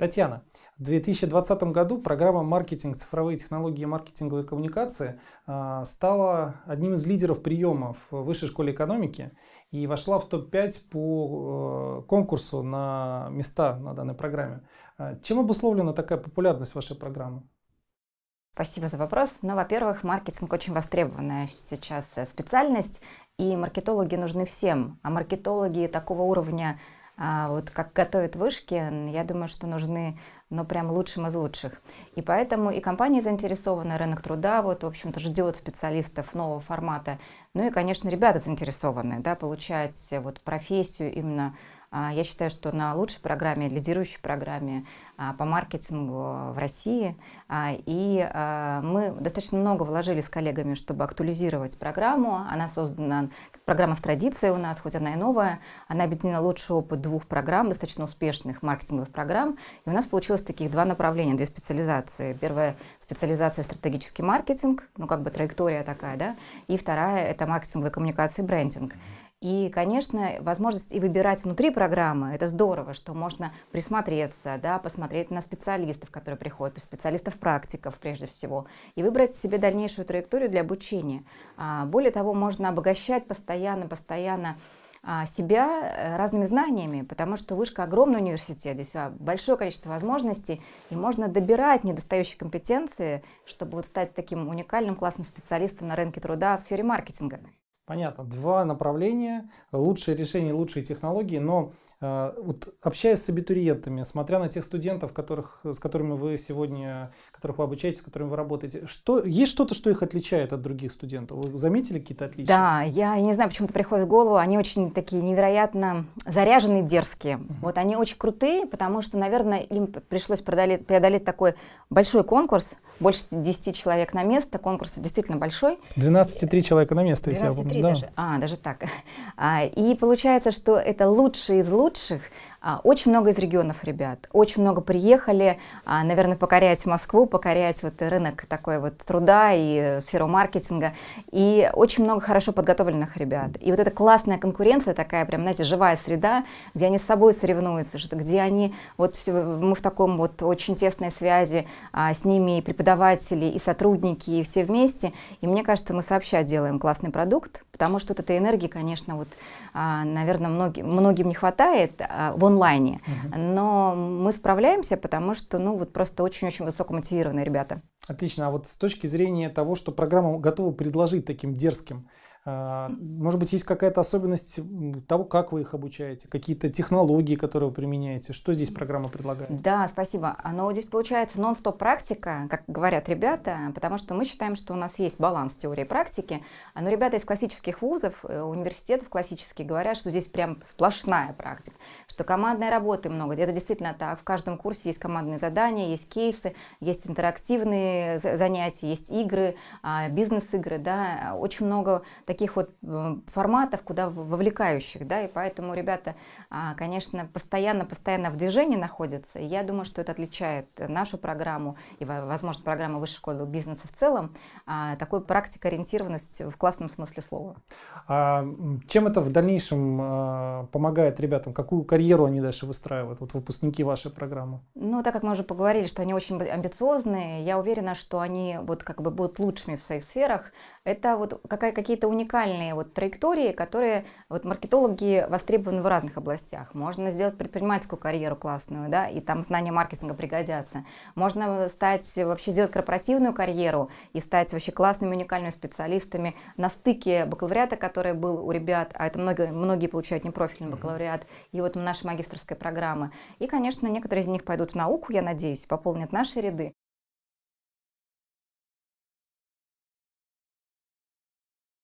Татьяна, в 2020 году программа «Маркетинг. Цифровые технологии и маркетинговые коммуникации» а, стала одним из лидеров приема в Высшей школе экономики и вошла в топ-5 по э, конкурсу на места на данной программе. А, чем обусловлена такая популярность вашей программы? Спасибо за вопрос. Ну, во-первых, маркетинг очень востребованная сейчас э, специальность, и маркетологи нужны всем. А маркетологи такого уровня а, вот как готовят вышки, я думаю, что нужны, но ну, прям лучшим из лучших. И поэтому и компания заинтересована, рынок труда, вот, в общем-то, ждет специалистов нового формата. Ну и, конечно, ребята заинтересованы, да, получать вот профессию именно а, я считаю, что на лучшей программе, лидирующей программе а, по маркетингу в России. А, и мы достаточно много вложили с коллегами, чтобы актуализировать программу. Она создана, программа с традицией у нас, хоть она и новая. Она объединила лучший опыт двух программ, достаточно успешных маркетинговых программ. И у нас получилось таких два направления, две специализации. Первая специализация стратегический маркетинг, ну как бы траектория такая, да, и вторая это маркетинговые коммуникации, и брендинг. И, конечно, возможность и выбирать внутри программы, это здорово, что можно присмотреться, да, посмотреть на специалистов, которые приходят, специалистов-практиков прежде всего, и выбрать себе дальнейшую траекторию для обучения. А, более того, можно обогащать постоянно, постоянно а, себя э, разными знаниями, потому что вышка огромный университет, здесь а, большое количество возможностей, и можно добирать недостающие компетенции, чтобы вот стать таким уникальным классным специалистом на рынке труда в сфере маркетинга. Понятно, два направления, лучшие решения, лучшие технологии, но э, вот общаясь с абитуриентами, смотря на тех студентов, которых, с которыми вы сегодня, которых вы обучаете, с которыми вы работаете, что, есть что-то, что их отличает от других студентов? Вы заметили какие-то отличия? Да, я, не знаю, почему-то приходит в голову, они очень такие невероятно заряженные, дерзкие. Uh-huh. Вот они очень крутые, потому что, наверное, им пришлось преодолеть, преодолеть такой большой конкурс, больше 10 человек на место, конкурс действительно большой. 12,3 человека на место, если я помню да. даже. А, даже так. А, и получается, что это лучшие из лучших а, очень много из регионов ребят, очень много приехали, а, наверное, покорять Москву, покорять вот рынок такой вот труда и э, сферу маркетинга, и очень много хорошо подготовленных ребят. И вот эта классная конкуренция такая, прям, знаете, живая среда, где они с собой соревнуются, где они, вот все мы в таком вот очень тесной связи а, с ними и преподаватели, и сотрудники, и все вместе, и мне кажется, мы сообща делаем классный продукт, потому что вот этой энергии, конечно, вот, а, наверное, многим, многим не хватает, а, онлайне. Угу. Но мы справляемся, потому что, ну, вот просто очень-очень высокомотивированные ребята. Отлично. А вот с точки зрения того, что программа готова предложить таким дерзким, а, может быть, есть какая-то особенность того, как вы их обучаете, какие-то технологии, которые вы применяете, что здесь программа предлагает? Да, спасибо. Но здесь получается нон-стоп практика, как говорят ребята, потому что мы считаем, что у нас есть баланс теории и практики, но ребята из классических вузов, э, университетов классических говорят, что здесь прям сплошная практика, что командной работы много. Это действительно так. В каждом курсе есть командные задания, есть кейсы, есть интерактивные спортивные занятия, есть игры, а, бизнес-игры, да, очень много таких вот э, форматов, куда вовлекающих, да, и поэтому ребята, а, конечно, постоянно-постоянно в движении находятся, и я думаю, что это отличает нашу программу и, возможно, программу высшей школы бизнеса в целом, а, такой практикоориентированность в классном смысле слова. А чем это в дальнейшем помогает ребятам? Какую карьеру они дальше выстраивают, вот выпускники вашей программы? Ну, так как мы уже поговорили, что они очень амбициозные, я уверена, уверена, что они вот как бы будут лучшими в своих сферах. Это вот какие-то уникальные вот траектории, которые вот маркетологи востребованы в разных областях. Можно сделать предпринимательскую карьеру классную, да, и там знания маркетинга пригодятся. Можно стать, вообще сделать корпоративную карьеру и стать вообще классными, уникальными специалистами на стыке бакалавриата, который был у ребят, а это многие, многие получают непрофильный бакалавриат, и вот нашей магистрской программы. И, конечно, некоторые из них пойдут в науку, я надеюсь, пополнят наши ряды.